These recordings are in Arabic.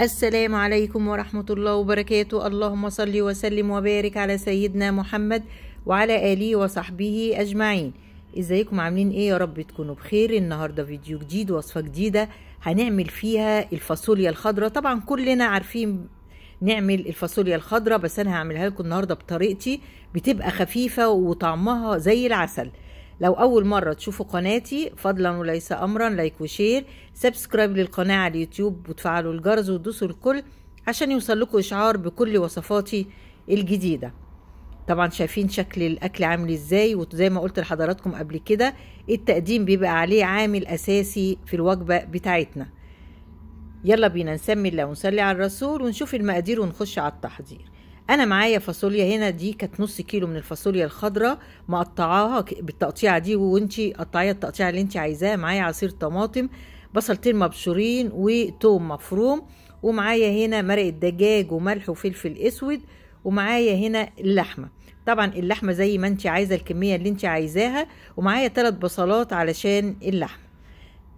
السلام عليكم ورحمة الله وبركاته اللهم صل وسلم وبارك على سيدنا محمد وعلى آله وصحبه أجمعين ازيكم عاملين ايه يا رب تكونوا بخير النهاردة فيديو جديد وصفة جديدة هنعمل فيها الفاصوليا الخضراء طبعا كلنا عارفين نعمل الفاصوليا الخضراء بس انا هعملها لكم النهارده بطريقتي بتبقى خفيفه وطعمها زي العسل لو أول مرة تشوفوا قناتي فضلا وليس أمرا لايك وشير سبسكرايب للقناة على اليوتيوب وتفعلوا الجرس وتدوسوا الكل عشان يوصل لكم إشعار بكل وصفاتي الجديدة طبعا شايفين شكل الأكل عامل إزاي وزي ما قلت لحضراتكم قبل كده التقديم بيبقى عليه عامل أساسي في الوجبة بتاعتنا يلا بينا نسمي الله ونصلي على الرسول ونشوف المقادير ونخش على التحضير انا معايا فاصوليا هنا دي كانت نص كيلو من الفاصوليا الخضراء مقطعاها بالتقطيعه دي وانتي قطعيه التقطيعه اللي انتي عايزاه معايا عصير طماطم بصلتين مبشورين وتوم مفروم ومعايا هنا مرقه دجاج وملح وفلفل اسود ومعايا هنا اللحمه طبعا اللحمه زي ما انت عايزه الكميه اللي انت عايزاها ومعايا ثلاث بصلات علشان اللحمه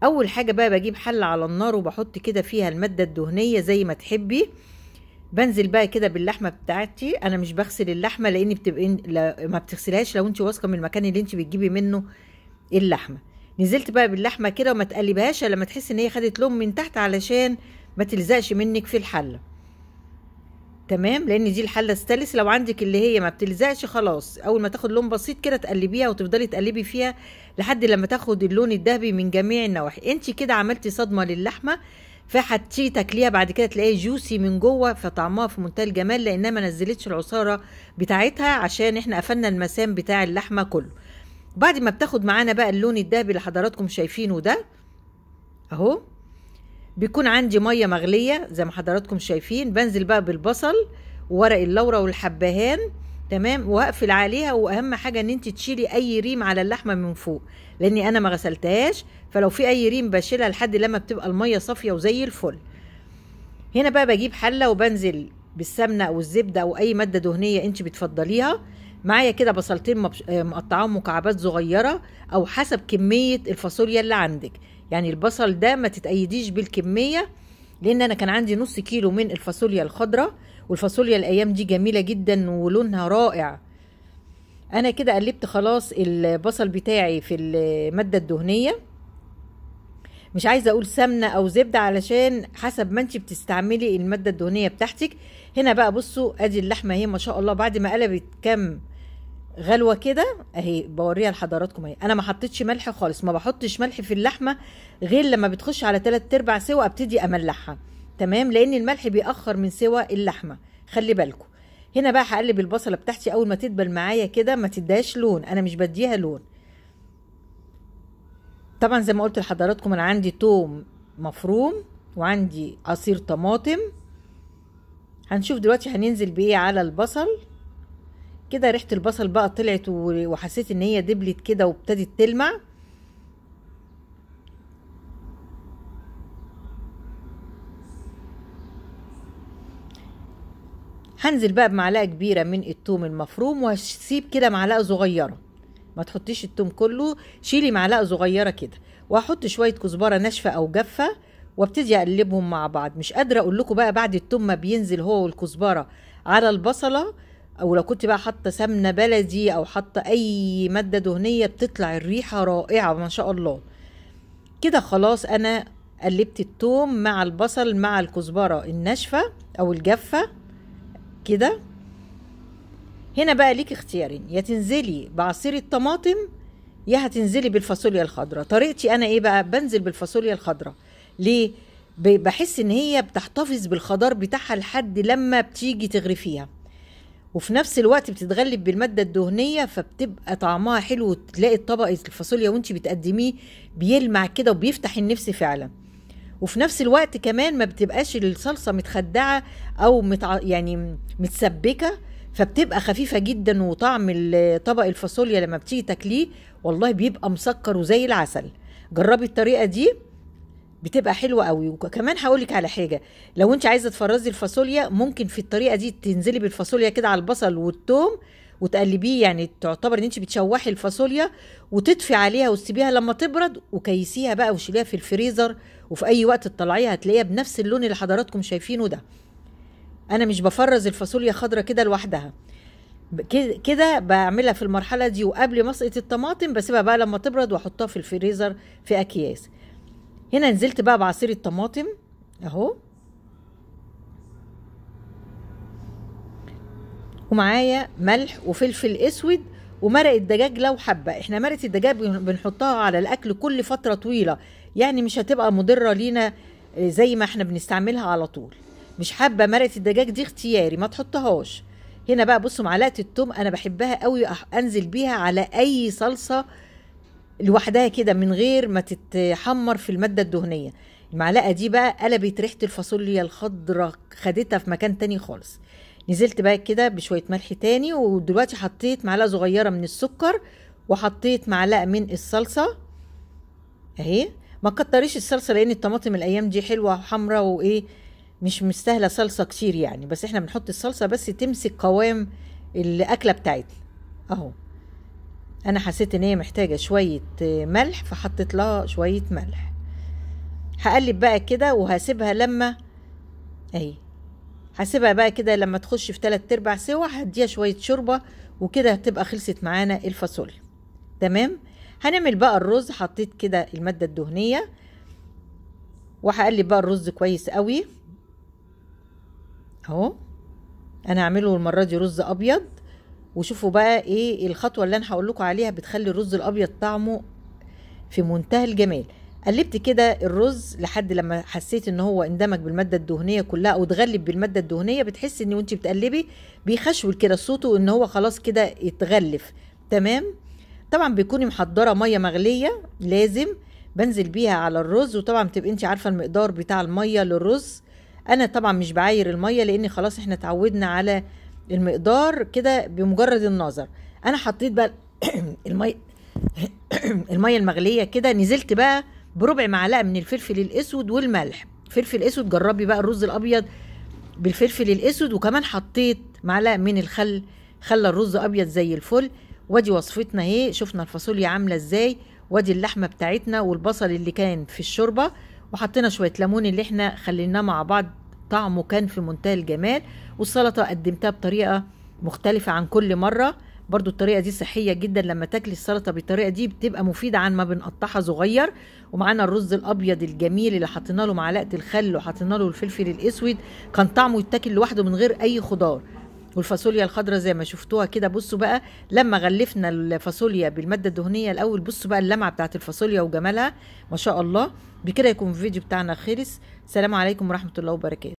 اول حاجه بقى بجيب حل على النار وبحط كده فيها الماده الدهنيه زي ما تحبي بنزل بقى كده باللحمه بتاعتي انا مش بغسل اللحمه لان بتبقى ما بتغسلهاش لو انت واثقه من المكان اللي انت بتجيبي منه اللحمه نزلت بقى باللحمه كده وما تقلبهاش لما تحس ان هي خدت لون من تحت علشان ما تلزقش منك في الحله تمام لان دي الحله الثالث لو عندك اللي هي ما بتلزقش خلاص اول ما تاخد لون بسيط كده تقلبيها وتفضلي تقلبي فيها لحد لما تاخد اللون الذهبي من جميع النواحي انت كده عملتي صدمه للحمه فحتشي تاكليها بعد كده تلاقيها جوسي من جوه فطعمها في منتهى الجمال لانها ما نزلتش العصاره بتاعتها عشان احنا قفلنا المسام بتاع اللحمه كله بعد ما بتاخد معانا بقى اللون الدهبي اللي حضراتكم شايفينه ده اهو بيكون عندي ميه مغليه زي ما حضراتكم شايفين بنزل بقى بالبصل وورق اللورة والحبهان تمام واقفل عليها واهم حاجه ان انت تشيلي اي ريم على اللحمه من فوق لاني انا ما غسلتهاش فلو في اي ريم بشيلها لحد لما بتبقى الميه صافيه وزي الفل هنا بقى بجيب حله وبنزل بالسمنه او الزبده او اي ماده دهنيه انت بتفضليها معايا كده بصلتين آه، مقطعاهم مكعبات صغيره او حسب كميه الفاصوليا اللي عندك يعني البصل ده ما تتأيديش بالكميه لان انا كان عندي نص كيلو من الفاصوليا الخضراء والفاصوليا الايام دي جميله جدا ولونها رائع انا كده قلبت خلاص البصل بتاعي في الماده الدهنيه مش عايزه اقول سمنه او زبده علشان حسب ما انت بتستعملي الماده الدهنيه بتاعتك هنا بقى بصوا ادي اللحمه اهي ما شاء الله بعد ما قلبت كام غلوه كده اهي بوريها لحضراتكم اهي انا ما حطيتش ملح خالص ما بحطش ملح في اللحمه غير لما بتخش على 3 ارباع سوا ابتدي املحها تمام لان الملح بيأخر من سوى اللحمه خلي بالكم هنا بقى هقلب البصله بتاعتي اول ما تدبل معايا كده ما تديهاش لون انا مش بديها لون طبعا زي ما قلت لحضراتكم انا عندي توم مفروم وعندي عصير طماطم هنشوف دلوقتي هننزل بايه على البصل كده ريحه البصل بقى طلعت وحسيت ان هي دبلت كده وابتدت تلمع هنزل بقى بمعلقه كبيره من الثوم المفروم وهسيب كده معلقه صغيره ما تحطيش الثوم كله شيلي معلقه صغيره كده وهحط شويه كزبره ناشفه او جافه وابتدي اقلبهم مع بعض مش قادره اقول لكم بقى بعد الثوم ما بينزل هو والكزبره على البصله او لو كنت بقى حاطه سمنه بلدي او حاطه اي ماده دهنيه بتطلع الريحه رائعه ما شاء الله كده خلاص انا قلبت الثوم مع البصل مع الكزبره الناشفه او الجافه كده هنا بقى ليك اختيارين يا تنزلي بعصير الطماطم يا هتنزلي بالفاصوليا الخضراء طريقتي انا ايه بقى بنزل بالفاصوليا الخضراء ليه بحس ان هي بتحتفظ بالخضار بتاعها لحد لما بتيجي تغرفيها وفي نفس الوقت بتتغلب بالماده الدهنيه فبتبقى طعمها حلو وتلاقي الطبق الفاصوليا وانت بتقدميه بيلمع كده وبيفتح النفس فعلا وفي نفس الوقت كمان ما بتبقاش الصلصه متخدعه او متع... يعني متسبكه فبتبقى خفيفه جدا وطعم طبق الفاصوليا لما بتيجي تاكليه والله بيبقى مسكر وزي العسل جربي الطريقه دي بتبقى حلوه قوي وكمان هقول لك على حاجه لو انت عايزه تفرزي الفاصوليا ممكن في الطريقه دي تنزلي بالفاصوليا كده على البصل والثوم وتقلبيه يعني تعتبر ان انت بتشوحي الفاصوليا وتطفي عليها وتسيبيها لما تبرد وكيسيها بقى وشيليها في الفريزر وفي اي وقت تطلعيها هتلاقيها بنفس اللون اللي حضراتكم شايفينه ده انا مش بفرز الفاصوليا خضرة كده لوحدها كده بعملها في المرحلة دي وقبل مسقة الطماطم بسيبها بقى لما تبرد واحطها في الفريزر في اكياس هنا نزلت بقى بعصير الطماطم اهو ومعايا معايا ملح وفلفل اسود ومرق الدجاج لو حبه احنا مرقه الدجاج بنحطها على الاكل كل فتره طويله يعني مش هتبقى مضره لينا آه، زي ما احنا بنستعملها على طول مش حابه مرقه الدجاج دي اختياري ما تحطهاش هنا بقى بصوا معلقه التوم انا بحبها قوي انزل بيها على اي صلصه لوحدها كده من غير ما تتحمر في الماده الدهنيه المعلقه دي بقى قلبت ريحه الفاصوليا الخضراء خدتها في مكان تاني خالص نزلت بقى كده بشويه ملح تاني ودلوقتي حطيت معلقه صغيره من السكر وحطيت معلقه من الصلصه اهي ما كتريش الصلصه لان الطماطم الايام دي حلوه وحمرة وايه مش مستاهله صلصه كتير يعني بس احنا بنحط الصلصه بس تمسك قوام الاكله بتاعتنا اهو انا حسيت ان هي محتاجه شويه ملح فحطيت لها شويه ملح هقلب بقى كده وهسيبها لما اهي هسيبها بقى كده لما تخش في تلات ارباع سوا هديها شويه شوربه وكده هتبقى خلصت معانا الفاصوليا تمام هنعمل بقى الرز حطيت كده الماده الدهنيه وهقلب بقى الرز كويس قوي اهو انا هعمله المره دي رز ابيض وشوفوا بقى ايه الخطوه اللي انا هقول لكم عليها بتخلي الرز الابيض طعمه في منتهى الجمال قلبت كده الرز لحد لما حسيت ان هو اندمج بالماده الدهنيه كلها او اتغلب بالماده الدهنيه بتحس ان وانت بتقلبي بيخشول كده صوته ان هو خلاص كده يتغلف تمام طبعا بيكوني محضره ميه مغليه لازم بنزل بيها على الرز وطبعا بتبقي انت عارفه المقدار بتاع الميه للرز انا طبعا مش بعاير الميه لان خلاص احنا اتعودنا على المقدار كده بمجرد النظر انا حطيت بقى الميه الميه المغليه كده نزلت بقى بربع معلقه من الفلفل الاسود والملح فلفل اسود جربي بقى الرز الابيض بالفلفل الاسود وكمان حطيت معلقه من الخل خلى الرز ابيض زي الفل وادي وصفتنا اهي شفنا الفاصوليا عامله ازاي وادي اللحمه بتاعتنا والبصل اللي كان في الشوربه وحطينا شويه ليمون اللي احنا خليناه مع بعض طعمه كان في منتهى الجمال والسلطه قدمتها بطريقه مختلفه عن كل مره برضو الطريقه دي صحيه جدا لما تاكلي السلطه بالطريقه دي بتبقى مفيده عن ما بنقطعها صغير ومعانا الرز الابيض الجميل اللي حطينا له معلقه الخل وحطينا له الفلفل الاسود كان طعمه يتاكل لوحده من غير اي خضار والفاصوليا الخضراء زي ما شفتوها كده بصوا بقى لما غلفنا الفاصوليا بالماده الدهنيه الاول بصوا بقى اللمعه بتاعت الفاصوليا وجمالها ما شاء الله بكده يكون الفيديو بتاعنا خلص سلام عليكم ورحمه الله وبركاته